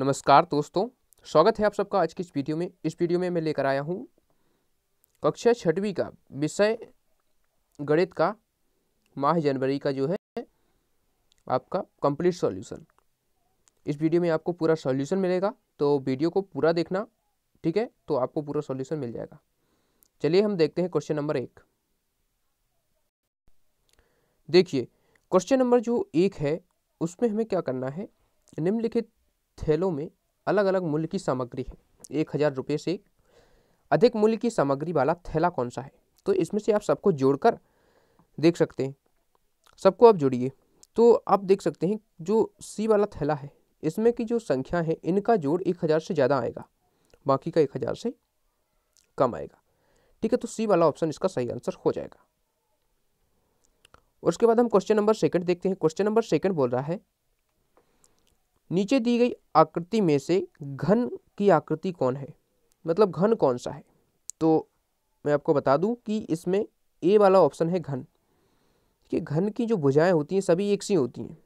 नमस्कार दोस्तों स्वागत है आप सबका आज की इस वीडियो में इस वीडियो में मैं लेकर आया हूँ कक्षा छठवीं का विषय गणित का माह जनवरी का जो है आपका कंप्लीट सॉल्यूशन इस वीडियो में आपको पूरा सॉल्यूशन मिलेगा तो वीडियो को पूरा देखना ठीक है तो आपको पूरा सॉल्यूशन मिल जाएगा चलिए हम देखते हैं क्वेश्चन नंबर एक देखिए क्वेश्चन नंबर जो एक है उसमें हमें क्या करना है निम्नलिखित थैलों में अलग अलग मूल्य की सामग्री है एक हज़ार रुपये से अधिक मूल्य की सामग्री वाला थैला कौन सा है तो इसमें से आप सबको जोड़कर देख सकते हैं सबको आप जोड़िए तो आप देख सकते हैं जो सी वाला थैला है इसमें की जो संख्या है इनका जोड़ एक हज़ार से ज़्यादा आएगा बाकी का एक हज़ार से कम आएगा ठीक है तो सी वाला ऑप्शन इसका सही आंसर हो जाएगा उसके बाद हम क्वेश्चन नंबर सेकंड देखते हैं क्वेश्चन नंबर सेकंड बोल रहा है नीचे दी गई आकृति में से घन की आकृति कौन है मतलब घन कौन सा है तो मैं आपको बता दूं कि इसमें ए वाला ऑप्शन है घन कि घन की जो भुजाएं होती हैं सभी एक सी होती हैं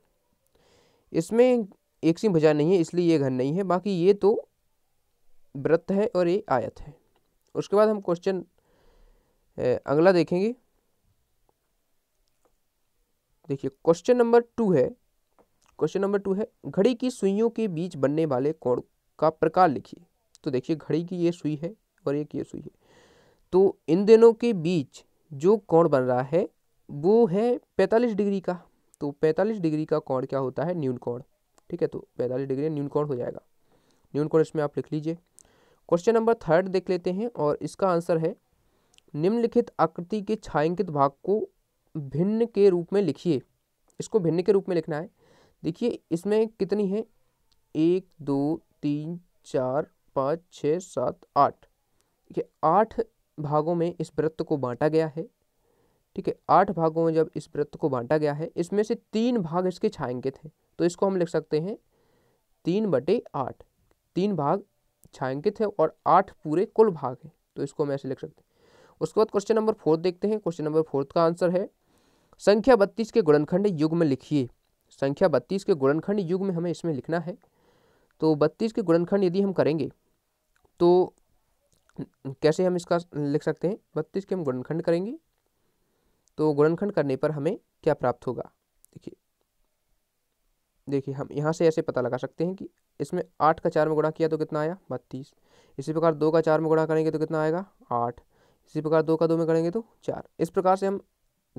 इसमें एक सी भुजा नहीं है इसलिए ये घन नहीं है बाकी ये तो व्रत है और ये आयत है उसके बाद हम क्वेश्चन अगला देखेंगे देखिए क्वेश्चन नंबर टू है क्वेश्चन नंबर टू है घड़ी की सुइयों के बीच बनने वाले कोण का प्रकार लिखिए तो देखिए घड़ी की ये सुई है और एक ये सुई है तो इन दोनों के बीच जो कोण बन रहा है वो है पैंतालीस डिग्री का तो पैंतालीस डिग्री का कोण क्या होता है न्यून कोण ठीक है तो पैंतालीस डिग्री न्यून कोण हो जाएगा न्यून कोण इसमें आप लिख लीजिए क्वेश्चन नंबर थर्ड देख लेते हैं और इसका आंसर है निम्नलिखित आकृति के छायांकित भाग को भिन्न के रूप में लिखिए इसको भिन्न के रूप में लिखना है देखिए इसमें कितनी है एक दो तीन चार पाँच छः सात आठ ठीक है आठ भागों में इस वृत्त को बांटा गया है ठीक है आठ भागों में जब इस वृत्त को बांटा गया है इसमें से तीन भाग इसके छायांकित हैं तो इसको हम लिख सकते हैं तीन बटे आठ तीन भाग छायांकित है और आठ पूरे कुल भाग हैं तो इसको हम ऐसे लिख सकते हैं उसके बाद क्वेश्चन नंबर फोर्थ देखते हैं क्वेश्चन नंबर फोर्थ का आंसर है संख्या बत्तीस के गुणनखंड युग में लिखिए संख्या बत्तीस के गुणनखंड युग में हमें इसमें लिखना है तो बत्तीस के गुणनखंड यदि हम करेंगे तो कैसे हम इसका लिख सकते हैं बत्तीस के हम गुणनखंड करेंगे तो गुणनखंड करने पर हमें क्या प्राप्त होगा देखिए देखिए हम यहाँ से ऐसे पता लगा सकते हैं कि इसमें आठ का चार में गुणा किया तो कितना आया बत्तीस इसी प्रकार दो का चार में गुणा करेंगे तो कितना आएगा आठ इसी प्रकार दो का दो में करेंगे तो चार इस प्रकार से हम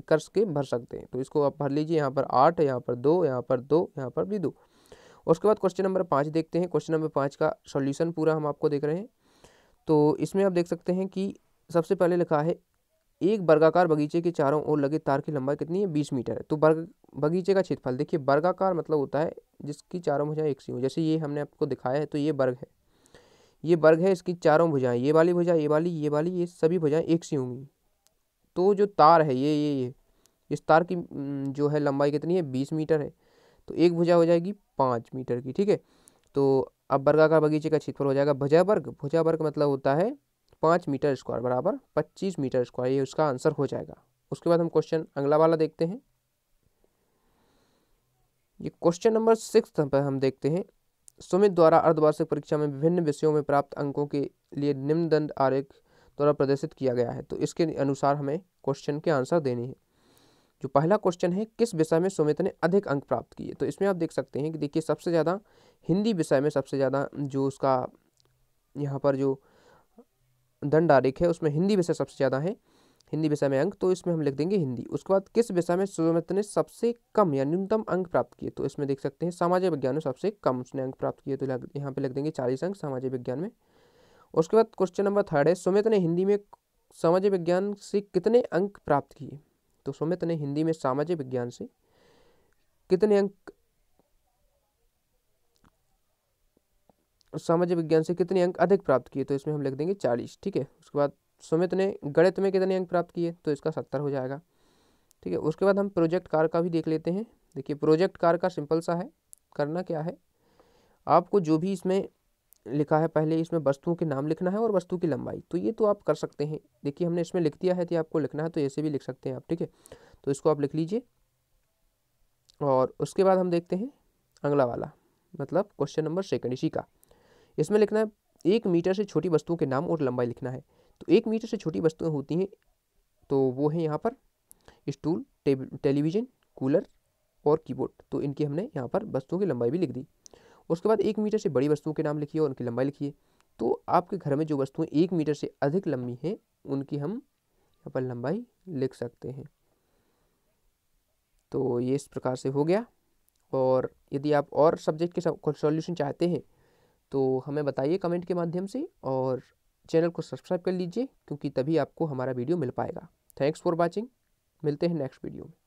कर के भर सकते हैं तो इसको आप भर लीजिए यहाँ पर आठ यहाँ पर दो यहाँ पर दो यहाँ पर भी दो उसके बाद क्वेश्चन नंबर पाँच देखते हैं क्वेश्चन नंबर पाँच का सॉल्यूशन पूरा हम आपको देख रहे हैं तो इसमें आप देख सकते हैं कि सबसे पहले लिखा है एक वर्गाकार बगीचे के चारों ओर लगे तार की लंबाई कितनी है बीस मीटर है तो वर्ग बगीचे का क्षेत्रफल देखिए वर्गाकार मतलब होता है जिसकी चारों भुजाएं एक सी हो जैसे ये हमने आपको दिखाया है तो ये वर्ग है ये वर्ग है इसकी चारों भुजाएं ये वाली भुजा ये वाली ये वाली ये सभी भुजाएं एक सी होंगी तो जो तार है ये ये ये इस तार की जो है लंबाई कितनी है बीस मीटर है तो एक भुजा हो जाएगी पाँच मीटर की ठीक है तो अब का बगीचे का क्षेत्रफल हो जाएगा भुजा वर्ग भुजा वर्ग मतलब होता है पाँच मीटर स्क्वायर बराबर पच्चीस मीटर स्क्वायर ये उसका आंसर हो जाएगा उसके बाद हम क्वेश्चन अगला वाला देखते हैं ये क्वेश्चन नंबर सिक्स पर हम देखते हैं सुमित द्वारा अर्धवार्षिक परीक्षा में विभिन्न विषयों में प्राप्त अंकों के लिए निम्न दंड आरेख द्वारा प्रदर्शित किया गया है तो इसके अनुसार हमें क्वेश्चन के आंसर देने हैं जो पहला क्वेश्चन है किस विषय में सुमित ने अधिक अंक प्राप्त किए तो इसमें आप देख सकते हैं कि देखिए सबसे ज़्यादा हिंदी विषय में सबसे ज़्यादा जो उसका यहाँ पर जो दंड आरेख है उसमें हिंदी विषय सबसे ज़्यादा है हिंदी विषय में अंक तो इसमें हम लिख देंगे हिंदी उसके बाद किस विषय में सुमित ने सबसे कम या न्यूनतम अंक प्राप्त किए तो इसमें देख सकते हैं सामाजिक विज्ञान में सबसे कम उसने अंक प्राप्त किए तो यहाँ पे लिख देंगे चालीस अंक सामाजिक विज्ञान में उसके बाद क्वेश्चन नंबर थर्ड है सुमित ने हिंदी में सामाजिक विज्ञान से कितने अंक प्राप्त किए तो सुमित ने हिंदी में सामाजिक विज्ञान से कितने अंक सामाजिक विज्ञान से कितने अंक अधिक प्राप्त किए तो इसमें हम लिख देंगे चालीस ठीक है उसके बाद सुमित ने गणित में कितने अंक प्राप्त किए तो इसका सत्तर हो जाएगा ठीक है उसके बाद हम प्रोजेक्ट कार का भी देख लेते हैं देखिए प्रोजेक्ट कार का सिंपल सा है करना क्या है आपको जो भी इसमें लिखा है पहले इसमें वस्तुओं के नाम लिखना है और वस्तु की लंबाई तो ये तो आप कर सकते हैं देखिए हमने इसमें लिख दिया है तो आपको लिखना है तो ऐसे भी लिख सकते हैं आप ठीक है तो इसको आप लिख लीजिए और उसके बाद हम देखते हैं अगला वाला मतलब क्वेश्चन नंबर सेकंड इसी का इसमें लिखना है एक मीटर से छोटी वस्तुओं के नाम और लंबाई लिखना है तो एक मीटर से छोटी वस्तुएं होती हैं तो वो है यहाँ पर स्टूल टेलीविज़न कूलर और कीबोर्ड तो इनकी हमने यहाँ पर वस्तुओं की लंबाई भी लिख दी उसके बाद एक मीटर से बड़ी वस्तुओं के नाम लिखिए और उनकी लंबाई लिखिए तो आपके घर में जो वस्तुएं एक मीटर से अधिक लंबी हैं उनकी हम अपन लंबाई लिख सकते हैं तो ये इस प्रकार से हो गया और यदि आप और सब्जेक्ट के सॉल्यूशन चाहते हैं तो हमें बताइए कमेंट के माध्यम से और चैनल को सब्सक्राइब कर लीजिए क्योंकि तभी आपको हमारा वीडियो मिल पाएगा थैंक्स फॉर वॉचिंग मिलते हैं नेक्स्ट वीडियो में